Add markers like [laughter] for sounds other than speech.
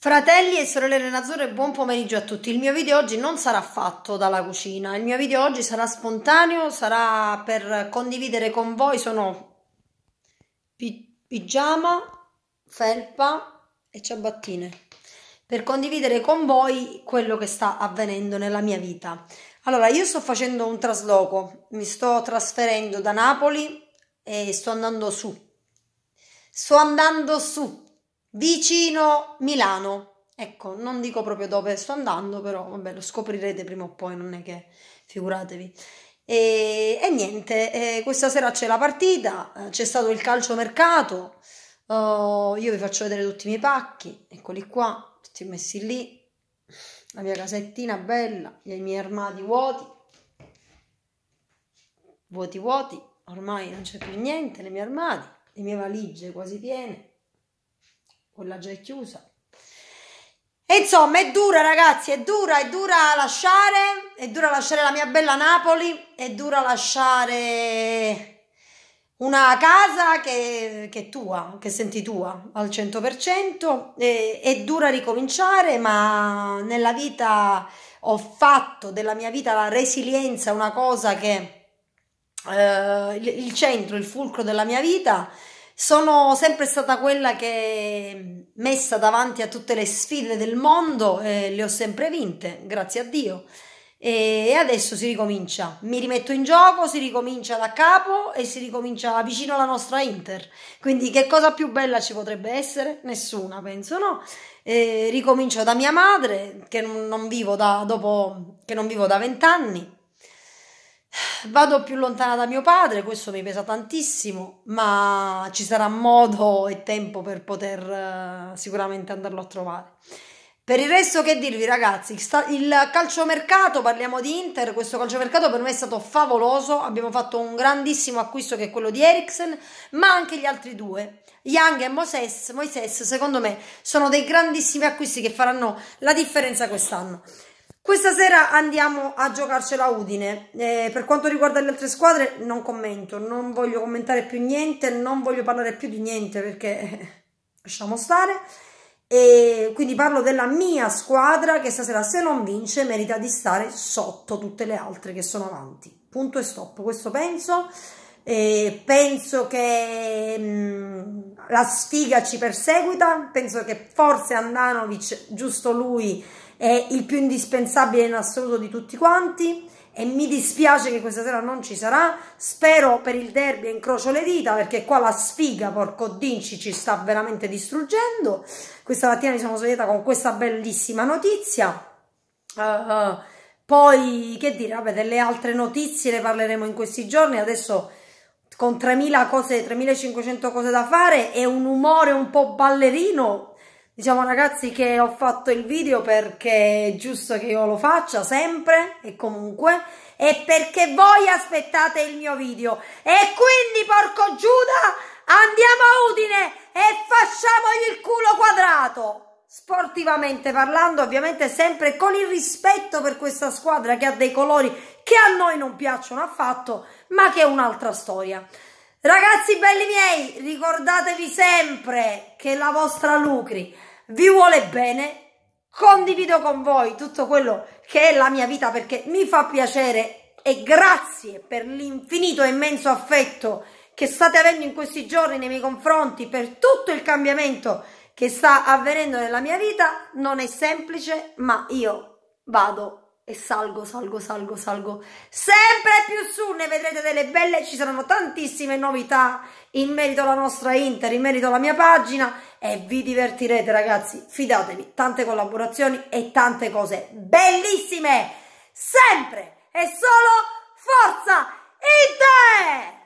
Fratelli e sorelle Renazzurre, buon pomeriggio a tutti. Il mio video oggi non sarà fatto dalla cucina, il mio video oggi sarà spontaneo, sarà per condividere con voi, sono pi pigiama, felpa e ciabattine, per condividere con voi quello che sta avvenendo nella mia vita. Allora, io sto facendo un trasloco, mi sto trasferendo da Napoli e sto andando su. Sto andando su, vicino Milano. Ecco, non dico proprio dove sto andando, però vabbè, lo scoprirete prima o poi, non è che figuratevi. E, e niente, eh, questa sera c'è la partita, eh, c'è stato il calciomercato. Oh, io vi faccio vedere tutti i miei pacchi, eccoli qua, tutti messi lì. La mia casettina bella, i miei armadi vuoti, vuoti vuoti, ormai non c'è più niente le mie armadi, le mie valigie quasi piene quella già è chiusa. E insomma, è dura, ragazzi, è dura, è dura lasciare, è dura lasciare la mia bella Napoli, è dura lasciare una casa che, che è tua, che senti tua al 100%, è, è dura ricominciare, ma nella vita ho fatto della mia vita la resilienza una cosa che eh, il centro, il fulcro della mia vita sono sempre stata quella che mm, messa davanti a tutte le sfide del mondo eh, le ho sempre vinte, grazie a Dio. E adesso si ricomincia, mi rimetto in gioco, si ricomincia da capo e si ricomincia vicino alla nostra Inter. Quindi che cosa più bella ci potrebbe essere? Nessuna, penso no. E ricomincio da mia madre, che non vivo da, che non vivo da vent'anni vado più lontana da mio padre, questo mi pesa tantissimo, ma ci sarà modo e tempo per poter eh, sicuramente andarlo a trovare. Per il resto che dirvi ragazzi, il calciomercato, parliamo di Inter, questo calciomercato per me è stato favoloso, abbiamo fatto un grandissimo acquisto che è quello di Eriksen, ma anche gli altri due, Young e Moises, Moises secondo me sono dei grandissimi acquisti che faranno la differenza quest'anno. Questa sera andiamo a giocarcela a Udine. Eh, per quanto riguarda le altre squadre, non commento, non voglio commentare più niente, non voglio parlare più di niente perché [laughs] lasciamo stare. E quindi parlo della mia squadra che stasera se non vince merita di stare sotto tutte le altre che sono avanti. Punto e stop, questo penso eh, penso che mh, mm, la sfiga ci perseguita, penso che forse Andanovic, giusto lui, è il più indispensabile in assoluto di tutti quanti e mi dispiace che questa sera non ci sarà, spero per il derby incrocio le dita perché qua la sfiga, porco dinci, ci sta veramente distruggendo, questa mattina mi sono svegliata con questa bellissima notizia, uh, poi che dire, vabbè delle altre notizie ne parleremo in questi giorni, adesso con 3.000 cose, 3.500 cose da fare e un umore un po' ballerino, diciamo ragazzi che ho fatto il video perché è giusto che io lo faccia sempre e comunque e perché voi aspettate il mio video. E quindi, porco Giuda, andiamo a Udine e facciamogli il culo quadrato! sportivamente parlando, ovviamente sempre con il rispetto per questa squadra che ha dei colori che a noi non piacciono affatto, ma che è un'altra storia. Ragazzi belli miei, ricordatevi sempre che la vostra Lucri vi vuole bene. Condivido con voi tutto quello che è la mia vita perché mi fa piacere e grazie per l'infinito e immenso affetto che state avendo in questi giorni nei miei confronti, per tutto il cambiamento che sta avvenendo nella mia vita non è semplice, ma io vado e salgo, salgo, salgo, salgo sempre più su, ne vedrete delle belle, ci saranno tantissime novità in merito alla nostra Inter, in merito alla mia pagina e vi divertirete ragazzi, fidatevi, tante collaborazioni e tante cose bellissime, sempre e solo forza Inter!